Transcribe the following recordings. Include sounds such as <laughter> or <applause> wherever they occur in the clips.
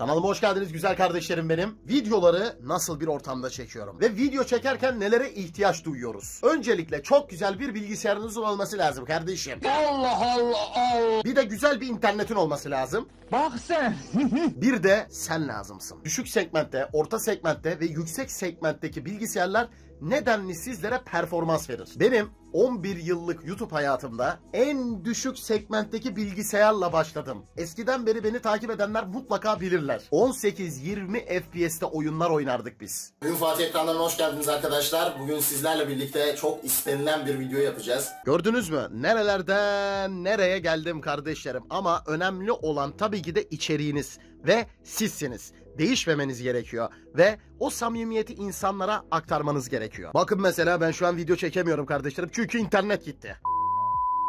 Kanalıma hoş geldiniz güzel kardeşlerim benim. Videoları nasıl bir ortamda çekiyorum ve video çekerken nelere ihtiyaç duyuyoruz? Öncelikle çok güzel bir bilgisayarınızın olması lazım kardeşim. Allah Allah Allah. Bir de güzel bir internetin olması lazım. Bak sen. <laughs> bir de sen lazımsın. Düşük segmentte, orta segmentte ve yüksek segmentteki bilgisayarlar nedenli sizlere performans verir. Benim 11 yıllık YouTube hayatımda en düşük segmentteki bilgisayarla başladım. Eskiden beri beni takip edenler mutlaka bilirler. 18-20 FPS'te oyunlar oynardık biz. Bugün Fatih ekranlarına hoş geldiniz arkadaşlar. Bugün sizlerle birlikte çok istenilen bir video yapacağız. Gördünüz mü? Nerelerden nereye geldim kardeşlerim. Ama önemli olan tabii ki de içeriğiniz ve sizsiniz değişmemeniz gerekiyor ve o samimiyeti insanlara aktarmanız gerekiyor. Bakın mesela ben şu an video çekemiyorum kardeşlerim çünkü internet gitti.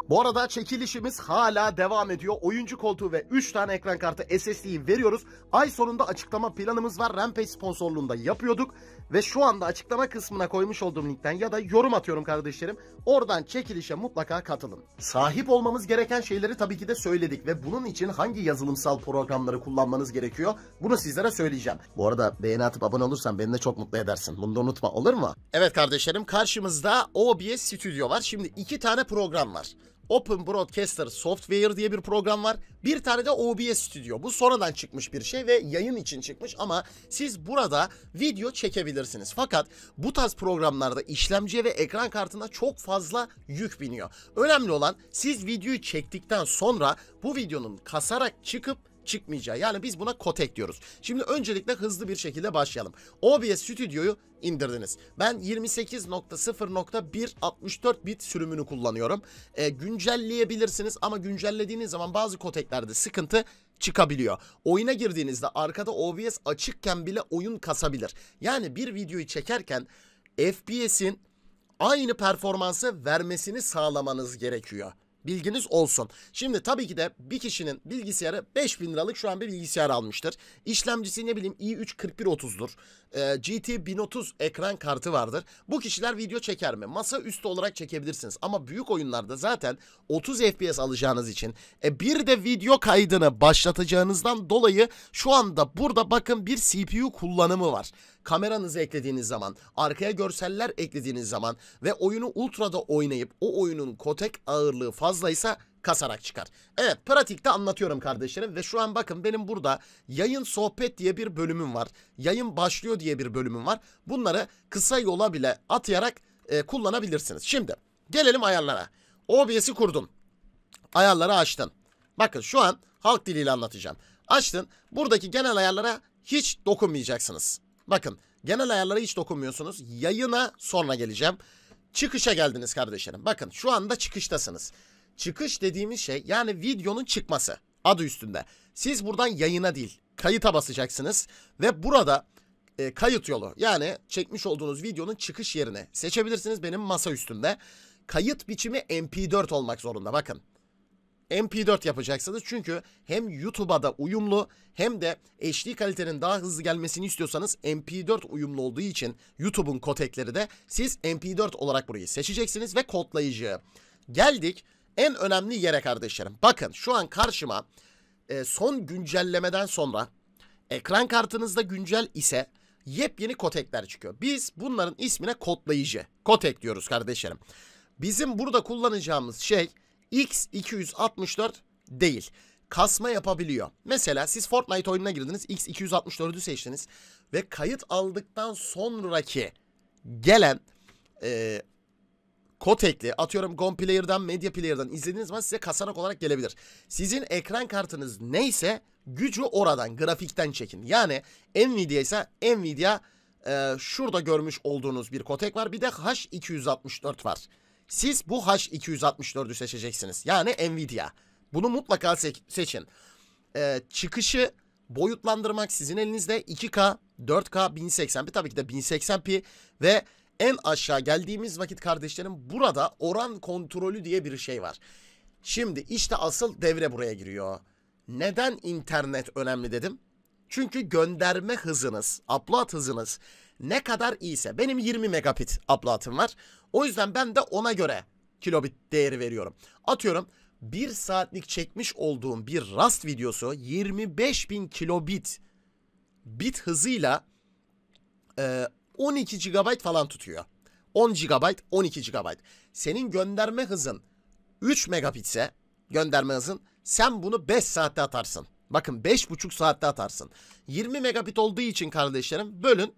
Bu arada çekilişimiz hala devam ediyor. Oyuncu koltuğu ve 3 tane ekran kartı SSD'yi veriyoruz. Ay sonunda açıklama planımız var. Rampage sponsorluğunda yapıyorduk ve şu anda açıklama kısmına koymuş olduğum linkten ya da yorum atıyorum kardeşlerim. Oradan çekilişe mutlaka katılın. Sahip olmamız gereken şeyleri tabii ki de söyledik ve bunun için hangi yazılımsal programları kullanmanız gerekiyor bunu sizlere söyleyeceğim. Bu arada beğeni atıp abone olursan beni de çok mutlu edersin. Bunu da unutma olur mu? Evet kardeşlerim karşımızda OBS Studio var. Şimdi iki tane program var. Open Broadcaster Software diye bir program var. Bir tane de OBS Studio. Bu sonradan çıkmış bir şey ve yayın için çıkmış ama siz burada video çekebilirsiniz. Fakat bu tarz programlarda işlemciye ve ekran kartına çok fazla yük biniyor. Önemli olan siz videoyu çektikten sonra bu videonun kasarak çıkıp çıkmayacağı. Yani biz buna kotek diyoruz. Şimdi öncelikle hızlı bir şekilde başlayalım. OBS Studio'yu indirdiniz. Ben 28.0.164 bit sürümünü kullanıyorum. E, güncelleyebilirsiniz ama güncellediğiniz zaman bazı koteklerde sıkıntı çıkabiliyor. Oyuna girdiğinizde arkada OBS açıkken bile oyun kasabilir. Yani bir videoyu çekerken FPS'in aynı performansı vermesini sağlamanız gerekiyor. Bilginiz olsun. Şimdi tabii ki de bir kişinin bilgisayarı 5000 liralık şu an bir bilgisayar almıştır. İşlemcisi ne bileyim i3-4130'dur. Ee, GT 1030 ekran kartı vardır. Bu kişiler video çeker mi? Masa üstü olarak çekebilirsiniz. Ama büyük oyunlarda zaten 30 FPS alacağınız için e, bir de video kaydını başlatacağınızdan dolayı şu anda burada bakın bir CPU kullanımı var kameranızı eklediğiniz zaman, arkaya görseller eklediğiniz zaman ve oyunu ultra'da oynayıp o oyunun kotek ağırlığı fazlaysa kasarak çıkar. Evet pratikte anlatıyorum kardeşlerim ve şu an bakın benim burada yayın sohbet diye bir bölümüm var. Yayın başlıyor diye bir bölümüm var. Bunları kısa yola bile atayarak e, kullanabilirsiniz. Şimdi gelelim ayarlara. OBS'i kurdun. Ayarları açtın. Bakın şu an halk diliyle anlatacağım. Açtın. Buradaki genel ayarlara hiç dokunmayacaksınız. Bakın genel ayarlara hiç dokunmuyorsunuz. Yayına sonra geleceğim. Çıkışa geldiniz kardeşlerim. Bakın şu anda çıkıştasınız. Çıkış dediğimiz şey yani videonun çıkması. Adı üstünde. Siz buradan yayına değil kayıta basacaksınız. Ve burada e, kayıt yolu yani çekmiş olduğunuz videonun çıkış yerini seçebilirsiniz benim masa üstünde. Kayıt biçimi MP4 olmak zorunda bakın. MP4 yapacaksınız. Çünkü hem YouTube'a da uyumlu hem de HD kalitenin daha hızlı gelmesini istiyorsanız MP4 uyumlu olduğu için YouTube'un kotekleri de siz MP4 olarak burayı seçeceksiniz ve kodlayıcı. Geldik en önemli yere kardeşlerim. Bakın şu an karşıma e, son güncellemeden sonra ekran kartınızda güncel ise yepyeni kotekler çıkıyor. Biz bunların ismine kodlayıcı. Kotek diyoruz kardeşlerim. Bizim burada kullanacağımız şey X264 değil. Kasma yapabiliyor. Mesela siz Fortnite oyununa girdiniz. X264'ü seçtiniz. Ve kayıt aldıktan sonraki gelen e, Kotekli atıyorum Gon Player'dan Media Player'dan izlediğiniz zaman size kasanak olarak gelebilir. Sizin ekran kartınız neyse gücü oradan grafikten çekin. Yani Nvidia ise Nvidia e, şurada görmüş olduğunuz bir Kotek var bir de H264 var. Siz bu H264'ü seçeceksiniz. Yani Nvidia. Bunu mutlaka se seçin. Ee, çıkışı boyutlandırmak sizin elinizde 2K, 4K, 1080p tabii ki de 1080p ve en aşağı geldiğimiz vakit kardeşlerim burada oran kontrolü diye bir şey var. Şimdi işte asıl devre buraya giriyor. Neden internet önemli dedim? Çünkü gönderme hızınız, upload hızınız ne kadar iyiyse. Benim 20 megabit upload'ım var. O yüzden ben de ona göre kilobit değeri veriyorum. Atıyorum 1 saatlik çekmiş olduğum bir rast videosu 25.000 kilobit bit hızıyla e, 12 GB falan tutuyor. 10 GB, 12 GB. Senin gönderme hızın 3 megabitse gönderme hızın sen bunu 5 saatte atarsın. Bakın 5,5 saatte atarsın. 20 megabit olduğu için kardeşlerim bölün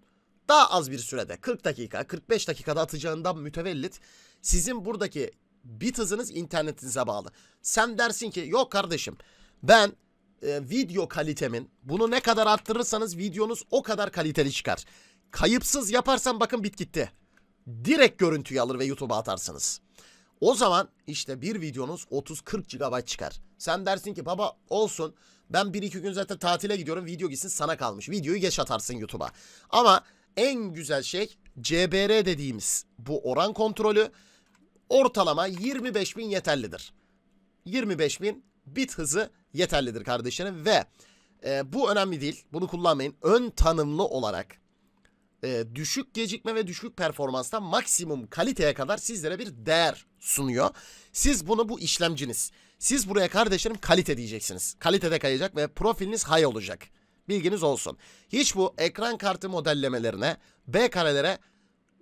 daha az bir sürede 40 dakika 45 dakikada atacağından mütevellit sizin buradaki bit hızınız internetinize bağlı. Sen dersin ki yok kardeşim ben e, video kalitemin bunu ne kadar arttırırsanız videonuz o kadar kaliteli çıkar. Kayıpsız yaparsan bakın bit gitti. Direkt görüntüyü alır ve YouTube'a atarsınız. O zaman işte bir videonuz 30-40 GB çıkar. Sen dersin ki baba olsun ben 1-2 gün zaten tatile gidiyorum video gitsin sana kalmış. Videoyu geç atarsın YouTube'a. Ama en güzel şey CBR dediğimiz bu oran kontrolü ortalama 25.000 yeterlidir. 25.000 bit hızı yeterlidir kardeşlerim ve e, bu önemli değil. Bunu kullanmayın. Ön tanımlı olarak e, düşük gecikme ve düşük performansta maksimum kaliteye kadar sizlere bir değer sunuyor. Siz bunu bu işlemciniz. Siz buraya kardeşlerim kalite diyeceksiniz. Kalitede kayacak ve profiliniz high olacak. Bilginiz olsun. Hiç bu ekran kartı modellemelerine B karelere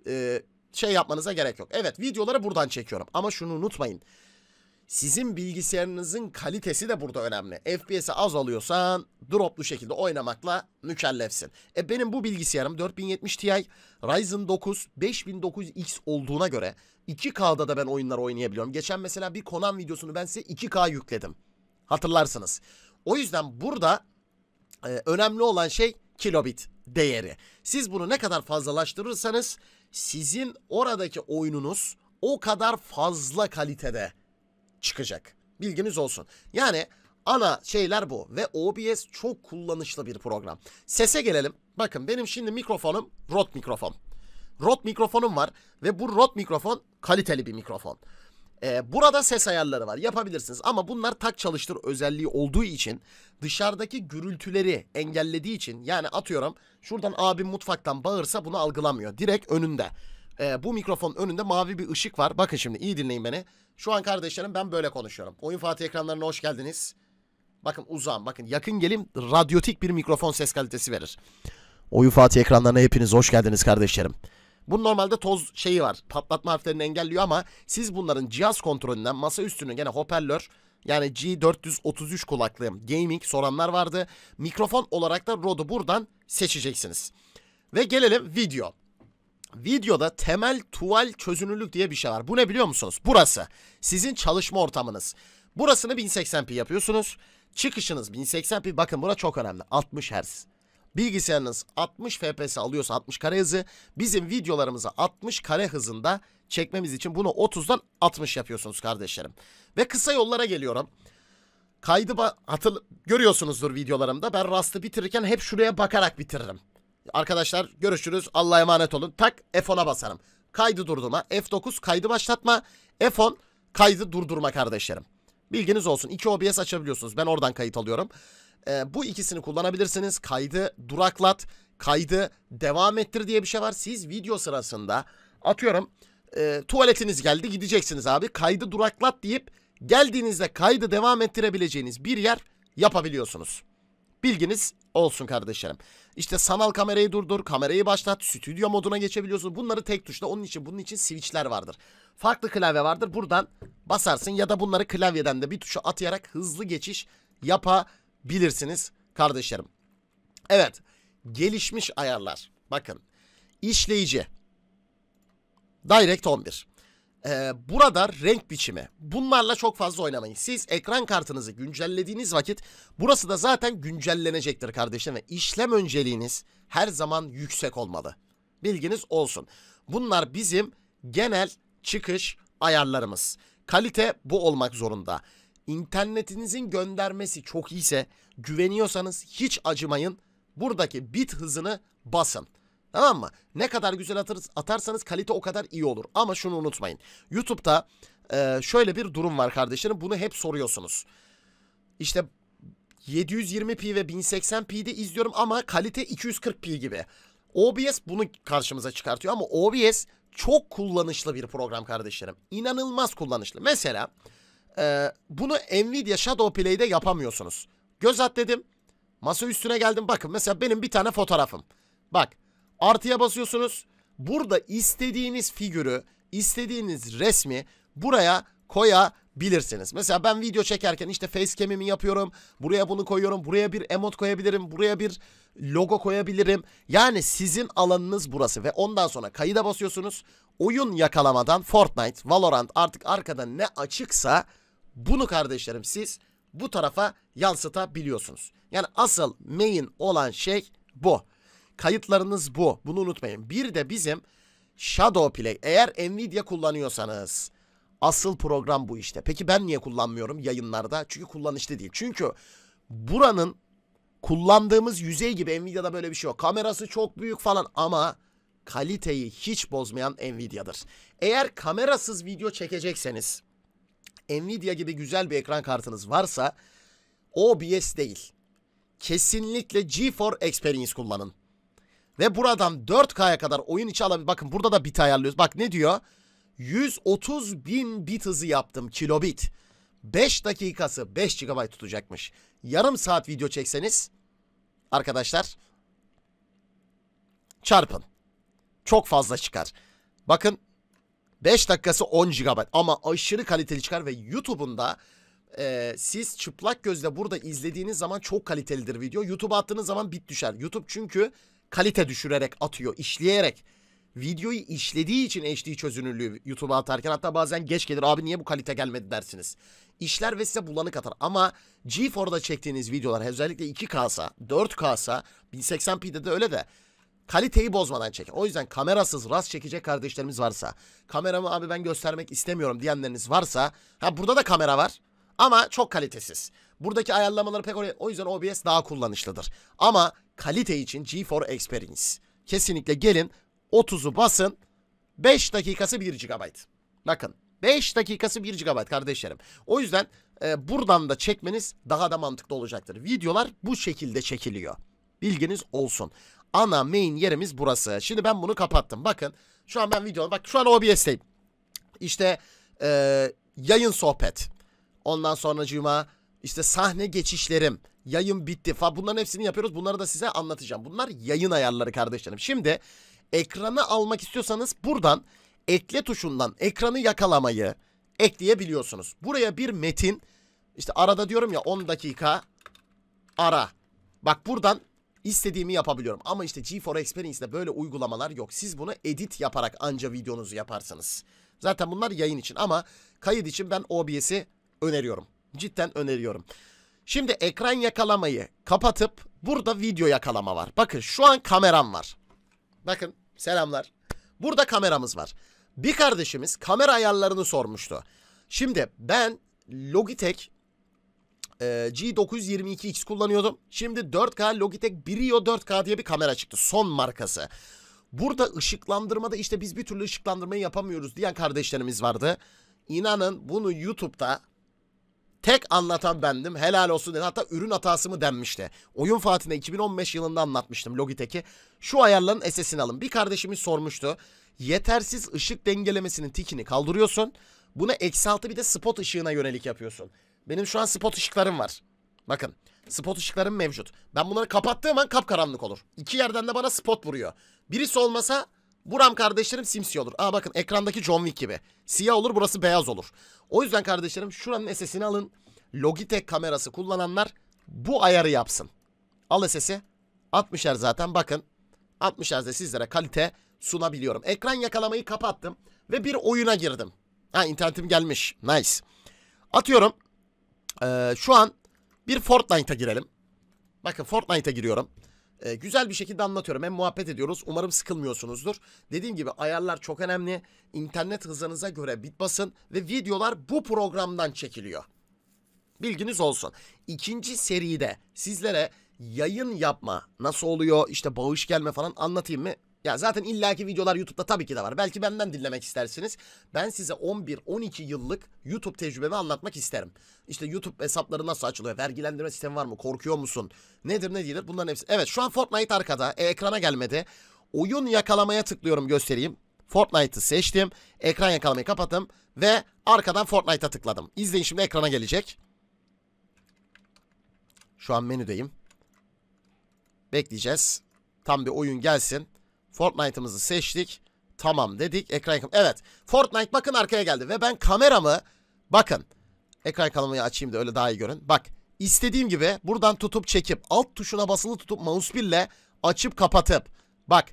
e, şey yapmanıza gerek yok. Evet videoları buradan çekiyorum ama şunu unutmayın. Sizin bilgisayarınızın kalitesi de burada önemli. FPS'i az alıyorsan droplu şekilde oynamakla mükellefsin. E benim bu bilgisayarım 4070 Ti Ryzen 9 5900X olduğuna göre 2K'da da ben oyunlar oynayabiliyorum. Geçen mesela bir Conan videosunu ben size 2K yükledim. Hatırlarsınız. O yüzden burada ee, önemli olan şey kilobit değeri. Siz bunu ne kadar fazlalaştırırsanız sizin oradaki oyununuz o kadar fazla kalitede çıkacak. Bilginiz olsun. Yani ana şeyler bu ve OBS çok kullanışlı bir program. Sese gelelim. Bakın benim şimdi mikrofonum Rode mikrofon. Rode mikrofonum var ve bu Rode mikrofon kaliteli bir mikrofon. Ee, burada ses ayarları var yapabilirsiniz ama bunlar tak çalıştır özelliği olduğu için dışarıdaki gürültüleri engellediği için yani atıyorum şuradan abim mutfaktan bağırsa bunu algılamıyor direkt önünde. Ee, bu mikrofonun önünde mavi bir ışık var bakın şimdi iyi dinleyin beni. Şu an kardeşlerim ben böyle konuşuyorum. Oyun Fatih ekranlarına hoş geldiniz. Bakın uzağım bakın yakın gelim radyotik bir mikrofon ses kalitesi verir. Oyun Fatih ekranlarına hepiniz hoş geldiniz kardeşlerim. Bu normalde toz şeyi var. Patlatma harflerini engelliyor ama siz bunların cihaz kontrolünden masa üstünü gene hoparlör yani G433 kulaklığı gaming soranlar vardı. Mikrofon olarak da Rode'u buradan seçeceksiniz. Ve gelelim video. Videoda temel tuval çözünürlük diye bir şey var. Bu ne biliyor musunuz? Burası. Sizin çalışma ortamınız. Burasını 1080p yapıyorsunuz. Çıkışınız 1080p. Bakın bura çok önemli. 60 Hz bilgisayarınız 60 FPS alıyorsa 60 kare hızı bizim videolarımızı 60 kare hızında çekmemiz için bunu 30'dan 60 yapıyorsunuz kardeşlerim. Ve kısa yollara geliyorum. Kaydı hatır görüyorsunuzdur videolarımda ben rastı bitirirken hep şuraya bakarak bitiririm. Arkadaşlar görüşürüz Allah'a emanet olun tak F10'a basarım. Kaydı durdurma F9 kaydı başlatma F10 kaydı durdurma kardeşlerim. Bilginiz olsun. 2 OBS açabiliyorsunuz. Ben oradan kayıt alıyorum. E, bu ikisini kullanabilirsiniz. Kaydı duraklat, kaydı devam ettir diye bir şey var. Siz video sırasında atıyorum e, tuvaletiniz geldi gideceksiniz abi. Kaydı duraklat deyip geldiğinizde kaydı devam ettirebileceğiniz bir yer yapabiliyorsunuz. Bilginiz olsun kardeşlerim. İşte sanal kamerayı durdur, kamerayı başlat, stüdyo moduna geçebiliyorsunuz. Bunları tek tuşla. Onun için bunun için switch'ler vardır. Farklı klavye vardır. Buradan basarsın ya da bunları klavyeden de bir tuşa atayarak hızlı geçiş yapabiliyorsun bilirsiniz kardeşlerim. Evet gelişmiş ayarlar bakın işleyici Direct 11 ee, burada renk biçimi. Bunlarla çok fazla oynamayın. Siz ekran kartınızı güncellediğiniz vakit burası da zaten güncellenecektir kardeşlerim. ve işlem önceliğiniz her zaman yüksek olmalı. Bilginiz olsun. Bunlar bizim genel çıkış ayarlarımız. Kalite bu olmak zorunda internetinizin göndermesi çok iyiyse güveniyorsanız hiç acımayın. Buradaki bit hızını basın. Tamam mı? Ne kadar güzel atarsanız kalite o kadar iyi olur. Ama şunu unutmayın. YouTube'da e, şöyle bir durum var kardeşlerim. Bunu hep soruyorsunuz. İşte 720p ve 1080p'de izliyorum ama kalite 240p gibi. OBS bunu karşımıza çıkartıyor ama OBS çok kullanışlı bir program kardeşlerim. İnanılmaz kullanışlı. Mesela e, bunu Nvidia Shadow Play'de yapamıyorsunuz. Göz at dedim. Masa üstüne geldim. Bakın mesela benim bir tane fotoğrafım. Bak artıya basıyorsunuz. Burada istediğiniz figürü, istediğiniz resmi buraya koyabilirsiniz. Mesela ben video çekerken işte facecam'imi yapıyorum. Buraya bunu koyuyorum. Buraya bir emot koyabilirim. Buraya bir logo koyabilirim. Yani sizin alanınız burası ve ondan sonra kayıda basıyorsunuz. Oyun yakalamadan Fortnite, Valorant artık arkada ne açıksa bunu kardeşlerim siz bu tarafa yansıtabiliyorsunuz. Yani asıl main olan şey bu. Kayıtlarınız bu. Bunu unutmayın. Bir de bizim Shadow Play. Eğer Nvidia kullanıyorsanız asıl program bu işte. Peki ben niye kullanmıyorum yayınlarda? Çünkü kullanışlı değil. Çünkü buranın kullandığımız yüzey gibi Nvidia'da böyle bir şey yok. Kamerası çok büyük falan ama kaliteyi hiç bozmayan Nvidia'dır. Eğer kamerasız video çekecekseniz Nvidia gibi güzel bir ekran kartınız varsa OBS değil. Kesinlikle GeForce Experience kullanın. Ve buradan 4K'ya kadar oyun içi alabilir. Bakın burada da bit ayarlıyoruz. Bak ne diyor? 130 bin bit hızı yaptım kilobit. 5 dakikası 5 GB tutacakmış. Yarım saat video çekseniz arkadaşlar çarpın. Çok fazla çıkar. Bakın 5 dakikası 10 GB ama aşırı kaliteli çıkar ve YouTube'un da e, siz çıplak gözle burada izlediğiniz zaman çok kalitelidir video. YouTube'a attığınız zaman bit düşer. YouTube çünkü kalite düşürerek atıyor, işleyerek. Videoyu işlediği için HD çözünürlüğü YouTube'a atarken hatta bazen geç gelir abi niye bu kalite gelmedi dersiniz. İşler ve size bulanık atar ama G4'da çektiğiniz videolar özellikle 2K'sa 4K'sa 1080p'de de öyle de kaliteyi bozmadan çek. O yüzden kamerasız rast çekecek kardeşlerimiz varsa, kameramı abi ben göstermek istemiyorum diyenleriniz varsa, ha burada da kamera var ama çok kalitesiz. Buradaki ayarlamaları pek oraya, o yüzden OBS daha kullanışlıdır. Ama kalite için G4 Experience. Kesinlikle gelin 30'u basın. 5 dakikası 1 GB. Bakın 5 dakikası 1 GB kardeşlerim. O yüzden e, buradan da çekmeniz daha da mantıklı olacaktır. Videolar bu şekilde çekiliyor. Bilginiz olsun ana main yerimiz burası. Şimdi ben bunu kapattım. Bakın şu an ben videonun bak şu an OBS'teyim. İşte e, yayın sohbet. Ondan sonra cuma işte sahne geçişlerim. Yayın bitti falan bunların hepsini yapıyoruz. Bunları da size anlatacağım. Bunlar yayın ayarları kardeşlerim. Şimdi ekranı almak istiyorsanız buradan ekle tuşundan ekranı yakalamayı ekleyebiliyorsunuz. Buraya bir metin işte arada diyorum ya 10 dakika ara. Bak buradan istediğimi yapabiliyorum. Ama işte G4 Experience'de böyle uygulamalar yok. Siz bunu edit yaparak anca videonuzu yaparsınız. Zaten bunlar yayın için ama kayıt için ben OBS'i öneriyorum. Cidden öneriyorum. Şimdi ekran yakalamayı kapatıp burada video yakalama var. Bakın şu an kameram var. Bakın selamlar. Burada kameramız var. Bir kardeşimiz kamera ayarlarını sormuştu. Şimdi ben Logitech ee, G922X kullanıyordum. Şimdi 4K Logitech Brio 4K diye bir kamera çıktı. Son markası. Burada ışıklandırmada işte biz bir türlü ışıklandırmayı yapamıyoruz diyen kardeşlerimiz vardı. İnanın bunu YouTube'da tek anlatan bendim. Helal olsun dedi. Hatta ürün hatası mı denmişti. Oyun Fatih'ine 2015 yılında anlatmıştım Logitech'i. Şu ayarların SS'ini alın. Bir kardeşimiz sormuştu. Yetersiz ışık dengelemesinin tikini kaldırıyorsun. Bunu eksi altı bir de spot ışığına yönelik yapıyorsun. Benim şu an spot ışıklarım var. Bakın. Spot ışıklarım mevcut. Ben bunları kapattığım an kapkaranlık olur. İki yerden de bana spot vuruyor. Birisi olmasa buram kardeşlerim simsiye olur. Aa bakın ekrandaki John Wick gibi. Siyah olur burası beyaz olur. O yüzden kardeşlerim şuranın SS'ini alın. Logitech kamerası kullananlar bu ayarı yapsın. Al SS'i. 60 Hz zaten bakın. 60 Hz'de sizlere kalite sunabiliyorum. Ekran yakalamayı kapattım ve bir oyuna girdim. Ha internetim gelmiş. Nice. Atıyorum. Ee, şu an bir Fortnite'a girelim. Bakın Fortnite'a giriyorum. Ee, güzel bir şekilde anlatıyorum. Hem muhabbet ediyoruz. Umarım sıkılmıyorsunuzdur. Dediğim gibi ayarlar çok önemli. İnternet hızınıza göre bit basın ve videolar bu programdan çekiliyor. Bilginiz olsun. İkinci seride sizlere yayın yapma nasıl oluyor işte bağış gelme falan anlatayım mı? Ya zaten illaki videolar YouTube'da tabii ki de var. Belki benden dinlemek istersiniz. Ben size 11-12 yıllık YouTube tecrübemi anlatmak isterim. İşte YouTube hesapları nasıl açılıyor? Vergilendirme sistemi var mı? Korkuyor musun? Nedir ne değildir? Bunların hepsi. Evet şu an Fortnite arkada. E, ekrana gelmedi. Oyun yakalamaya tıklıyorum göstereyim. Fortnite'ı seçtim. Ekran yakalamayı kapattım. Ve arkadan Fortnite'a tıkladım. İzleyin şimdi ekrana gelecek. Şu an menüdeyim. Bekleyeceğiz. Tam bir oyun gelsin. Fortnite'ımızı seçtik. Tamam dedik. Ekran Evet. Fortnite bakın arkaya geldi. Ve ben kameramı bakın. Ekran yakalamayı açayım da öyle daha iyi görün. Bak istediğim gibi buradan tutup çekip alt tuşuna basılı tutup mouse ile açıp kapatıp. Bak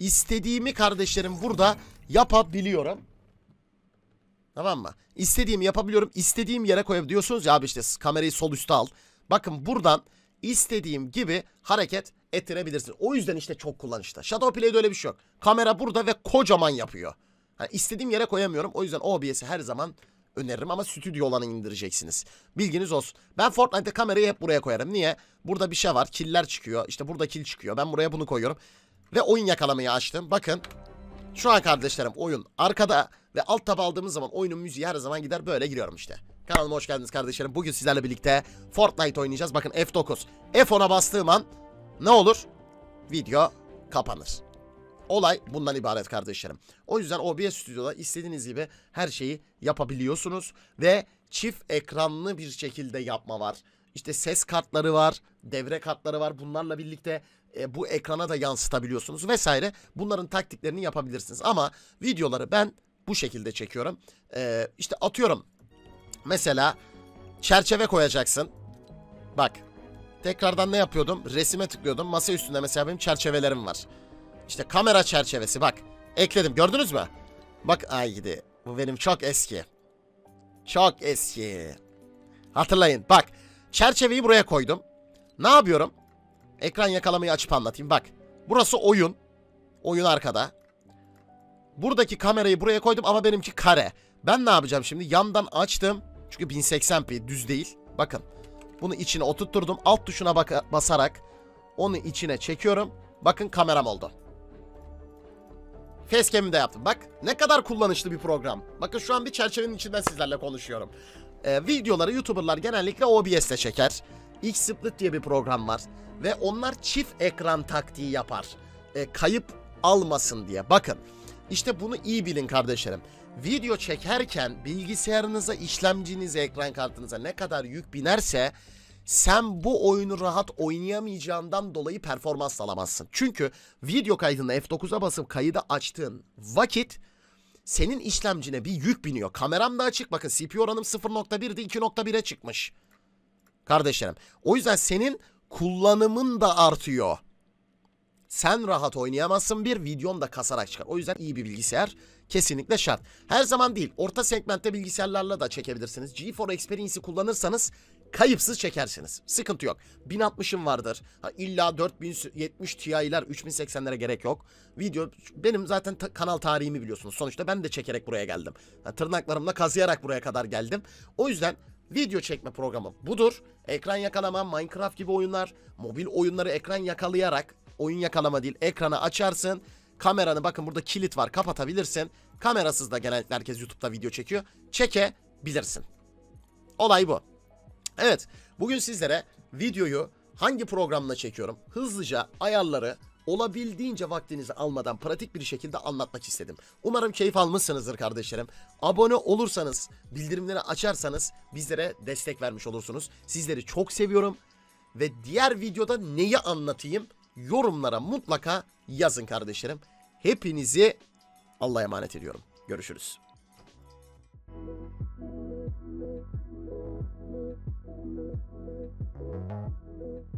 istediğimi kardeşlerim burada yapabiliyorum. Tamam mı? İstediğimi yapabiliyorum. İstediğim yere koyabiliyorsunuz ya abi işte kamerayı sol üstte al. Bakın buradan istediğim gibi hareket ettirebilirsin. O yüzden işte çok kullanışlı. Shadowplay'de öyle bir şey yok. Kamera burada ve kocaman yapıyor. Hani istediğim yere koyamıyorum. O yüzden OBS'i her zaman öneririm ama stüdyo olanı indireceksiniz. Bilginiz olsun. Ben Fortnite'da kamerayı hep buraya koyarım. Niye? Burada bir şey var. Killer çıkıyor. İşte burada kill çıkıyor. Ben buraya bunu koyuyorum. Ve oyun yakalamayı açtım. Bakın. Şu an kardeşlerim oyun arkada ve alt tab aldığımız zaman oyunun müziği her zaman gider. Böyle giriyorum işte. Kanalıma hoş geldiniz kardeşlerim. Bugün sizlerle birlikte Fortnite oynayacağız. Bakın F9. F10'a bastığım an ne olur? Video kapanır. Olay bundan ibaret kardeşlerim. O yüzden OBS Studio'da istediğiniz gibi her şeyi yapabiliyorsunuz ve çift ekranlı bir şekilde yapma var. İşte ses kartları var, devre kartları var. Bunlarla birlikte e, bu ekrana da yansıtabiliyorsunuz vesaire. Bunların taktiklerini yapabilirsiniz. Ama videoları ben bu şekilde çekiyorum. E, işte atıyorum mesela çerçeve koyacaksın. Bak Tekrardan ne yapıyordum? Resime tıklıyordum. Masa üstünde mesela benim çerçevelerim var. İşte kamera çerçevesi bak. Ekledim gördünüz mü? Bak ay gidi. Bu benim çok eski. Çok eski. Hatırlayın bak. Çerçeveyi buraya koydum. Ne yapıyorum? Ekran yakalamayı açıp anlatayım. Bak. Burası oyun. Oyun arkada. Buradaki kamerayı buraya koydum ama benimki kare. Ben ne yapacağım şimdi? Yandan açtım. Çünkü 1080p düz değil. Bakın. Bunu içine oturtturdum. Alt tuşuna basarak onu içine çekiyorum. Bakın kameram oldu. Facecam'imi de yaptım. Bak ne kadar kullanışlı bir program. Bakın şu an bir çerçevenin içinden sizlerle konuşuyorum. Ee, videoları YouTuber'lar genellikle OBS'te çeker. XSplit diye bir program var. Ve onlar çift ekran taktiği yapar. Ee, kayıp almasın diye. Bakın işte bunu iyi bilin kardeşlerim. Video çekerken bilgisayarınıza, işlemcinize, ekran kartınıza ne kadar yük binerse sen bu oyunu rahat oynayamayacağından dolayı performans alamazsın. Çünkü video kaydını F9'a basıp kaydı açtığın vakit senin işlemcine bir yük biniyor. Kameram da açık bakın CPU oranım 0.1'di 2.1'e çıkmış. Kardeşlerim o yüzden senin kullanımın da artıyor sen rahat oynayamazsın bir videon da kasarak çıkar. O yüzden iyi bir bilgisayar kesinlikle şart. Her zaman değil orta segmentte bilgisayarlarla da çekebilirsiniz. GeForce 4 Experience'i kullanırsanız kayıpsız çekersiniz. Sıkıntı yok. 1060'ım vardır. Ha, illa 4070 Ti'ler 3080'lere gerek yok. Video benim zaten ta kanal tarihimi biliyorsunuz. Sonuçta ben de çekerek buraya geldim. Ha, tırnaklarımla kazıyarak buraya kadar geldim. O yüzden video çekme programı budur. Ekran yakalama, Minecraft gibi oyunlar, mobil oyunları ekran yakalayarak oyun yakalama değil ekranı açarsın. Kameranı bakın burada kilit var kapatabilirsin. Kamerasız da genellikle herkes YouTube'da video çekiyor. Çekebilirsin. Olay bu. Evet bugün sizlere videoyu hangi programla çekiyorum hızlıca ayarları olabildiğince vaktinizi almadan pratik bir şekilde anlatmak istedim. Umarım keyif almışsınızdır kardeşlerim. Abone olursanız, bildirimleri açarsanız bizlere destek vermiş olursunuz. Sizleri çok seviyorum ve diğer videoda neyi anlatayım yorumlara mutlaka yazın kardeşlerim. Hepinizi Allah'a emanet ediyorum. Görüşürüz. Thank you.